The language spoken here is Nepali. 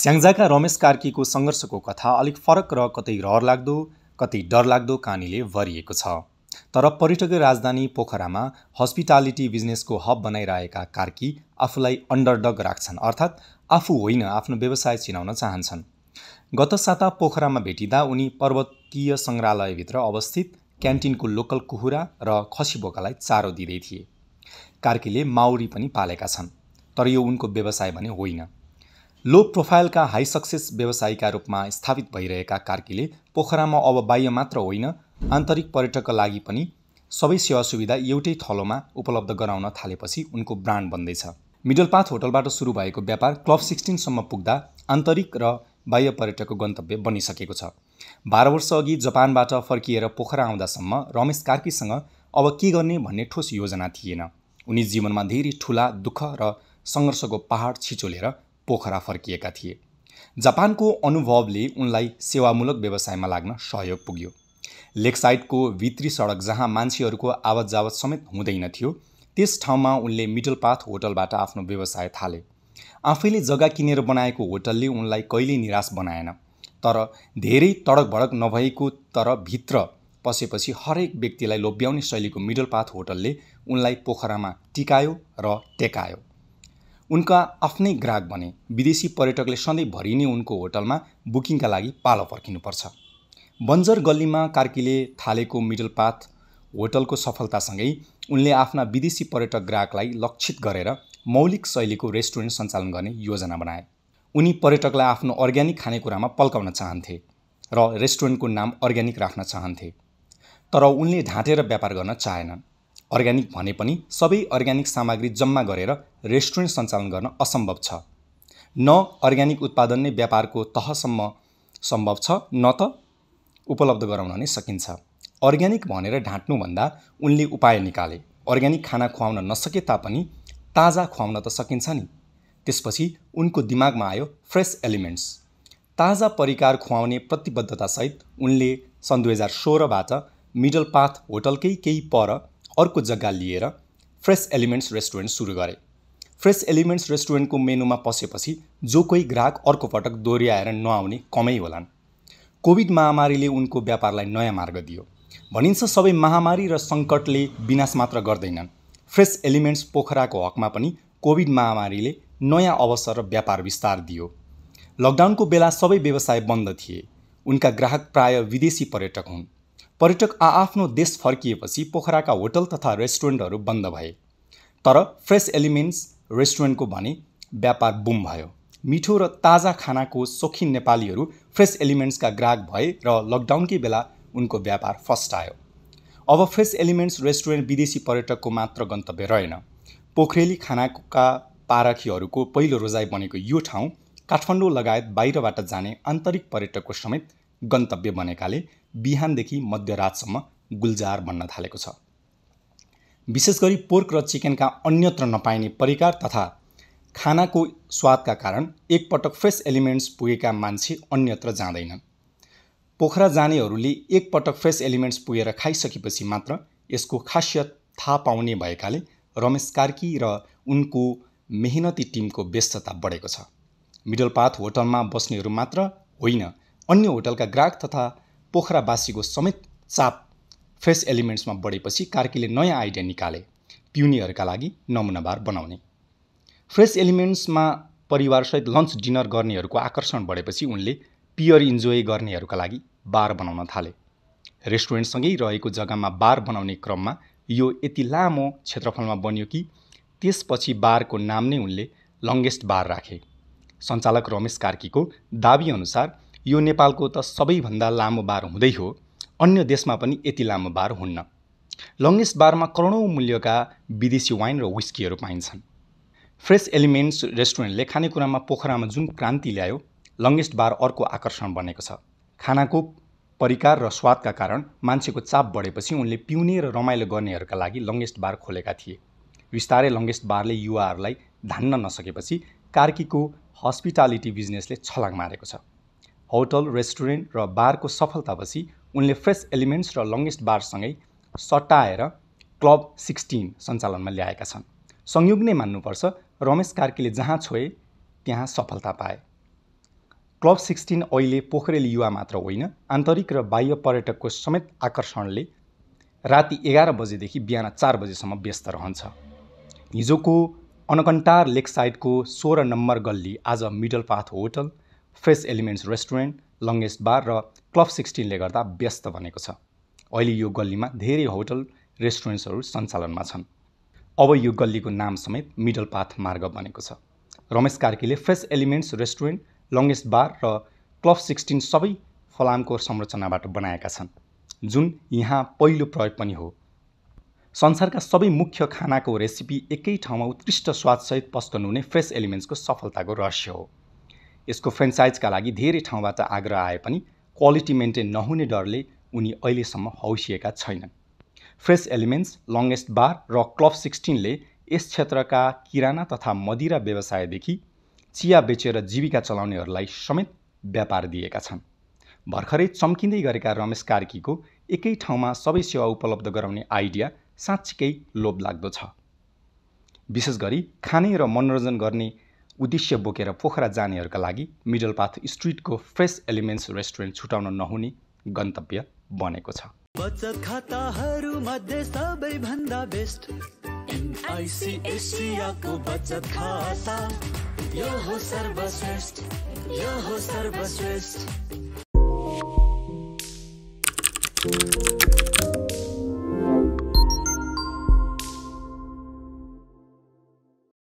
स्याङ्जाका रमेश कार्कीको सङ्घर्षको कथा अलिक फरक र कतै रहरलाग्दो कतै डरलाग्दो कहानीले भरिएको छ तर पर्यटकीय राजधानी पोखरामा हस्पिटालिटी बिजनेसको हब बनाइरहेका कार्की आफूलाई अन्डरडग राख्छन् अर्थात् आफू होइन आफ्नो व्यवसाय चिनाउन चाहन्छन् गत साता पोखरामा भेटिँदा उनी पर्वतीय सङ्ग्रहालयभित्र अवस्थित क्यान्टिनको लोकल कुखुरा र खसी बोकालाई चारो दिँदै थिए कार्कीले माउरी पनि पालेका छन् तर यो उनको व्यवसाय भने होइन लो प्रोफाइलका हाई सक्सेस व्यवसायीका रूपमा स्थापित भइरहेका कार्कीले पोखरामा अब बाह्य मात्र होइन आन्तरिक पर्यटकका लागि पनि सबै सेवा सुविधा एउटै थलोमा उपलब्ध गराउन थालेपछि उनको ब्रान्ड बन्दैछ मिडल पाथ होटलबाट सुरु भएको व्यापार क्लब सिक्सटिनसम्म पुग्दा आन्तरिक र बाह्य पर्यटकको गन्तव्य बनिसकेको छ बाह्र वर्षअघि जापानबाट फर्किएर पोखरा आउँदासम्म रमेश कार्कीसँग अब के गर्ने भन्ने ठोस योजना थिएन उनी जीवनमा धेरै ठुला दुःख र सङ्घर्षको पहाड छिचोलेर पोखरा फर्किएका थिए जापानको अनुभवले उनलाई सेवामूलक व्यवसायमा लाग्न सहयोग पुग्यो लेकसाइडको भित्री सडक जहाँ मान्छेहरूको आवत जावत समेत हुँदैन थियो त्यस ठाउँमा उनले मिडल पाथ होटलबाट आफ्नो व्यवसाय थाले आफैले जग्गा किनेर बनाएको होटलले उनलाई कहिल्यै निराश बनाएन तर धेरै तडक भडक नभएको तर भित्र पसेपछि हरेक व्यक्तिलाई लोभ्याउने शैलीको मिडल पाथ होटलले उनलाई पोखरामा टिकायो र टेकायो उनका आफ्नै ग्राहक बने विदेशी पर्यटकले सधैँभरि नै उनको होटलमा बुकिङका लागि पालो पर्खिनुपर्छ बन्जर गल्लीमा कार्कीले थालेको मिडल पाथ होटलको सफलतासँगै उनले आफ्ना विदेशी पर्यटक ग्राहकलाई लक्षित गरेर मौलिक शैलीको रेस्टुरेन्ट सञ्चालन गर्ने योजना बनाए उनी पर्यटकलाई आफ्नो अर्ग्यानिक खानेकुरामा पल्काउन चाहन्थे र रेस्टुरेन्टको नाम अर्ग्यानिक राख्न चाहन्थे तर उनले ढाँटेर व्यापार गर्न चाहेनन् अर्ग्यानिक भने पनि सबै अर्ग्यानिक सामग्री जम्मा गरेर रेस्टुरेन्ट सञ्चालन गर्न असम्भव छ न अर्ग्यानिक उत्पादन नै व्यापारको तहसम्म सम्भव छ न त उपलब्ध गराउन नै सकिन्छ अर्ग्यानिक भनेर ढाँट्नुभन्दा उनले उपाय निकाले अर्ग्यानिक खाना खुवाउन नसके तापनि ताजा खुवाउन त सकिन्छ नि त्यसपछि उनको दिमागमा आयो फ्रेस एलिमेन्ट्स ताजा परिकार खुवाउने प्रतिबद्धतासहित उनले सन् दुई हजार सोह्रबाट मिडल पाथ होटलकै केही पर अर्को जग्गा लिएर फ्रेस एलिमेन्ट्स रेस्टुरेन्ट सुरु गरे फ्रेस एलिमेन्ट्स रेस्टुरेन्टको मेनुमा पसेपछि जो कोही ग्राहक अर्को पटक दोहोऱ्याएर नआउने कमै होलान् कोभिड महामारीले उनको व्यापारलाई नयाँ मार्ग दियो भनिन्छ सबै महामारी र सङ्कटले विनाश मात्र गर्दैनन् फ्रेस एलिमेन्ट्स पोखराको हकमा पनि कोभिड महामारीले नयाँ अवसर र व्यापार विस्तार दियो लकडाउनको बेला सबै व्यवसाय बन्द थिए उनका ग्राहक प्राय विदेशी पर्यटक हुन् पर्यटक आआफ्नो देश फर्किएपछि पोखराका होटल तथा रेस्टुरेन्टहरू बन्द भए तर फ्रेस एलिमेन्ट्स रेस्टुरेन्टको भने व्यापार बुम भयो मिठो र ताजा खानाको सोखिन नेपालीहरू फ्रेस एलिमेन्ट्सका ग्राहक भए र लकडाउनकै बेला उनको व्यापार फस्ट आयो अब फ्रेस एलिमेन्ट्स रेस्टुरेन्ट विदेशी पर्यटकको मात्र गन्तव्य रहेन पोखरेली खानाका पारखीहरूको पहिलो रोजाइ बनेको यो ठाउँ काठमाडौँ लगायत बाहिरबाट जाने आन्तरिक पर्यटकको समेत गन्तव्य बनेकाले बिहानदेखि मध्यरातसम्म गुल्जार बन्न थालेको छ विशेष गरी पोर्क र चिकनका अन्यत्र नपाइने परिकार तथा खानाको स्वादका कारण एकपटक फ्रेस एलिमेन्ट्स पुगेका मान्छे अन्यत्र जाँदैनन् पोखरा जानेहरूले एकपटक फ्रेस एलिमेन्ट्स पुगेर खाइसकेपछि मात्र यसको खासियत थाहा पाउने भएकाले रमेश कार्की र उनको मेहनती टिमको व्यस्तता बढेको छ मिडल पाथ होटलमा बस्नेहरू मात्र होइन अन्य होटलका ग्राहक तथा पोखरावासीको समेत चाप फ्रेस एलिमेन्ट्समा बढेपछि कार्कीले नयाँ आइडिया निकाले पिउनेहरूका लागि नमुनाबार बनाउने फ्रेस एलिमेन्ट्समा परिवारसहित लन्च डिनर गर्नेहरूको आकर्षण बढेपछि उनले पियर इन्जोय गर्नेहरूका लागि बार बनाउन थाले रेस्टुरेन्टसँगै रहेको जग्गामा बार बनाउने क्रममा यो यति लामो क्षेत्रफलमा बन्यो कि त्यसपछि बारको नाम नै उनले लङ्गेस्ट बार राखे सञ्चालक रमेश कार्कीको दाबीअनुसार यो नेपालको त सबैभन्दा लामो बार हुँदै हो अन्य देशमा पनि यति लामो बार हुन्न लङ्गेस्ट बारमा करोडौँ मूल्यका विदेशी वाइन र विस्कीहरू पाइन्छन् फ्रेस एलिमेन्ट्स रेस्टुरेन्टले खानेकुरामा पोखरामा जुन क्रान्ति ल्यायो लङ्गेस्ट बार अर्को आकर्षण बनेको छ खानाको परिकार र स्वादका कारण मान्छेको चाप बढेपछि उनले पिउने र रमाइलो गर्नेहरूका लागि लङ्गेस्ट बार खोलेका थिए बिस्तारै लङ्गेस्ट बारले युवाहरूलाई धान्न नसकेपछि कार्कीको हस्पिटालिटी बिजनेसले छलाङ मारेको छ होटल रेस्टुरेन्ट र बारको सफलतापछि उनले फ्रेस एलिमेन्ट्स र लङ्गेस्ट बारसँगै सटाएर क्लब सिक्सटिन सञ्चालनमा ल्याएका छन् संयोग नै मान्नुपर्छ रमेश कार्कीले जहाँ छोए त्यहाँ सफलता पाए क्लब सिक्सटिन अहिले पोखरेल युवा मात्र होइन आन्तरिक र बाह्य पर्यटकको समेत आकर्षणले राति एघार बजेदेखि बिहान चार बजेसम्म व्यस्त रहन्छ हिजोको अनकन्टार लेक साइडको सोह्र नम्बर गल्ली आज middle path hotel fresh elements restaurant longest bar र क्लब सिक्सटिनले गर्दा व्यस्त बनेको छ अहिले यो गल्लीमा धेरै होटल रेस्टुरेन्ट्सहरू सञ्चालनमा छन् अब यो गल्लीको नाम समेत मिडल पाथ मार्ग बनेको छ रमेश कार्कीले fresh elements restaurant longest bar र क्लब सिक्सटिन सबै फलामको संरचनाबाट बनाएका छन् जुन यहाँ पहिलो प्रयोग पनि हो संसारका सबै मुख्य खानाको रेसिपी एकै ठाउँमा उत्कृष्ट स्वादसहित पस्कनु नै फ्रेस एलिमेन्ट्सको सफलताको रहस्य हो यसको फ्रेन्चाइजका लागि धेरै ठाउँबाट आग्रह आए पनि क्वालिटी मेन्टेन नहुने डरले उनी अहिलेसम्म हौसिएका छैनन् फ्रेस एलिमेन्ट्स लङ्गेस्ट बार र क्लब सिक्सटिनले यस क्षेत्रका किराना तथा मदिरा व्यवसायदेखि चिया बेचेर जीविका चलाउनेहरूलाई समेत व्यापार दिएका छन् भर्खरै चम्किँदै गरेका रमेश कार्कीको एकै ठाउँमा सबै सेवा उपलब्ध गराउने आइडिया साँच्चीकै लोभलाग्दो छ विशेष गरी खाने र मनोरञ्जन गर्ने उद्देश्य बोकेर पोखरा जानेहरूका लागि मिडल पाथ स्ट्रिटको फ्रेस एलिमेन्ट्स रेस्टुरेन्ट छुटाउन नहुने गन्तव्य बनेको छ बचत खाताहरूमध्ये सबैभन्दा बेस्ट एमआइसी एसियाको बचत खाता यो हो सर्वश्रेष्ठ यो हो सर्वश्रेष्ठ